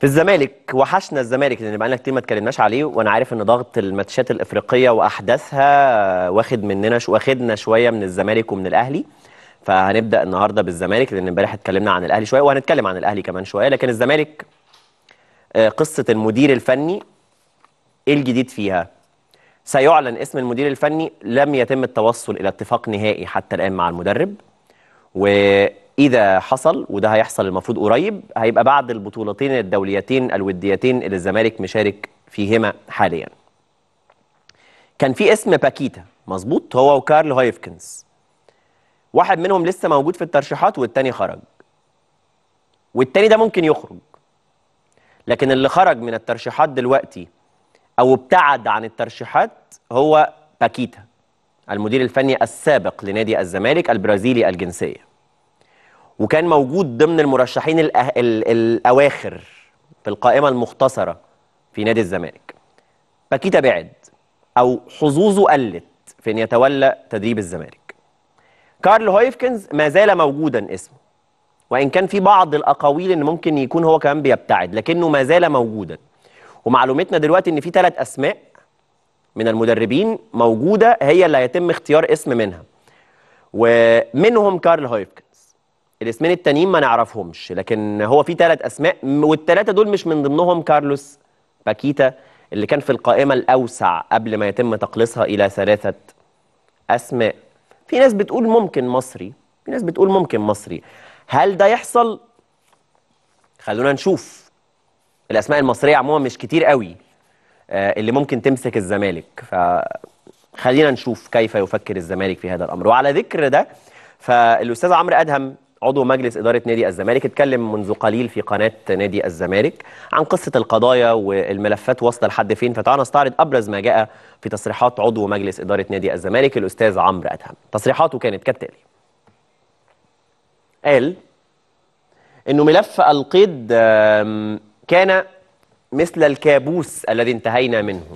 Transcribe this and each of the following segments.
في الزمالك وحشنا الزمالك لان بقالنا كتير ما اتكلمناش عليه وانا عارف ان ضغط الماتشات الافريقيه واحداثها واخد مننا شو واخدنا شويه من الزمالك ومن الاهلي فهنبدا النهارده بالزمالك لان امبارح اتكلمنا عن الاهلي شويه وهنتكلم عن الاهلي كمان شويه لكن الزمالك آه، قصه المدير الفني ايه الجديد فيها سيعلن اسم المدير الفني لم يتم التوصل الى اتفاق نهائي حتى الان مع المدرب و اذا حصل وده هيحصل المفروض قريب هيبقى بعد البطولتين الدوليتين الوديتين اللي الزمالك مشارك فيهما حاليا كان في اسم باكيتا مظبوط هو وكارل هايفكنز واحد منهم لسه موجود في الترشيحات والتاني خرج والتاني ده ممكن يخرج لكن اللي خرج من الترشيحات دلوقتي او ابتعد عن الترشيحات هو باكيتا المدير الفني السابق لنادي الزمالك البرازيلي الجنسيه وكان موجود ضمن المرشحين الأه... ال... الاواخر في القائمه المختصره في نادي الزمالك باكيتا بعد او حظوظه قلت في ان يتولى تدريب الزمالك كارل هويفكنز ما زال موجودا اسمه وان كان في بعض الاقاويل ان ممكن يكون هو كمان بيبتعد لكنه ما زال موجودا ومعلومتنا دلوقتي ان في ثلاث اسماء من المدربين موجوده هي اللي هيتم اختيار اسم منها ومنهم كارل هويفكنز الاسمين التانيين ما نعرفهمش لكن هو في ثلاث اسماء والثلاثه دول مش من ضمنهم كارلوس باكيتا اللي كان في القائمه الاوسع قبل ما يتم تقليصها الى ثلاثه اسماء في ناس بتقول ممكن مصري في ناس بتقول ممكن مصري هل ده يحصل خلونا نشوف الاسماء المصريه عموما مش كتير قوي آه، اللي ممكن تمسك الزمالك فخلينا نشوف كيف يفكر الزمالك في هذا الامر وعلى ذكر ده فالاستاذ عمرو ادهم عضو مجلس إدارة نادي الزمالك اتكلم منذ قليل في قناة نادي الزمالك عن قصة القضايا والملفات واصلة لحد فين فتعالى نستعرض أبرز ما جاء في تصريحات عضو مجلس إدارة نادي الزمالك الأستاذ عمرو أدهم تصريحاته كانت كالتالي قال أنه ملف القيد كان مثل الكابوس الذي انتهينا منه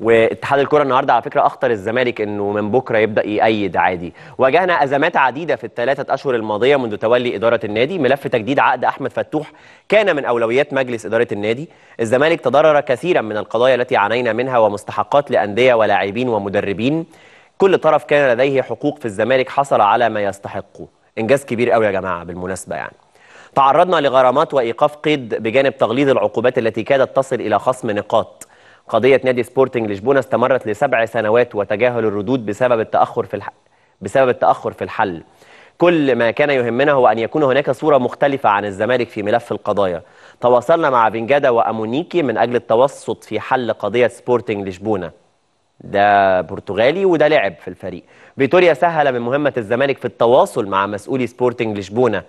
واتحاد الكره النهارده على فكره اخطر الزمالك انه من بكره يبدا يأيد عادي واجهنا ازمات عديده في الثلاثه اشهر الماضيه منذ تولي اداره النادي ملف تجديد عقد احمد فتوح كان من اولويات مجلس اداره النادي الزمالك تضرر كثيرا من القضايا التي عانينا منها ومستحقات لانديه ولاعبين ومدربين كل طرف كان لديه حقوق في الزمالك حصل على ما يستحقه انجاز كبير قوي يا جماعه بالمناسبه يعني تعرضنا لغرامات وايقاف قيد بجانب تغليظ العقوبات التي كادت تصل الى خصم نقاط قضية نادي سبورتنج لشبونة استمرت لسبع سنوات وتجاهل الردود بسبب التأخر في الح... بسبب التأخر في الحل كل ما كان يهمنا هو أن يكون هناك صورة مختلفة عن الزمالك في ملف القضايا تواصلنا مع فينجادا وأمونيكي من أجل التوسط في حل قضية سبورتنج لشبونة ده برتغالي وده لعب في الفريق فيتوريا سهل من مهمة الزمالك في التواصل مع مسؤولي سبورتنج لشبونة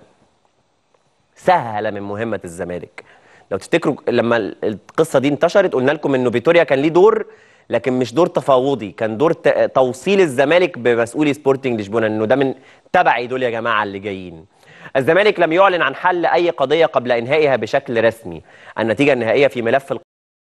سهل من مهمة الزمالك لو تفتكروا لما القصه دي انتشرت قلنا لكم انه فيتوريا كان ليه دور لكن مش دور تفاوضي كان دور توصيل الزمالك بمسؤولي سبورتنج لشبونه انه ده من تبعي دول يا جماعه اللي جايين الزمالك لم يعلن عن حل اي قضيه قبل انهائها بشكل رسمي النتيجه النهائيه في ملف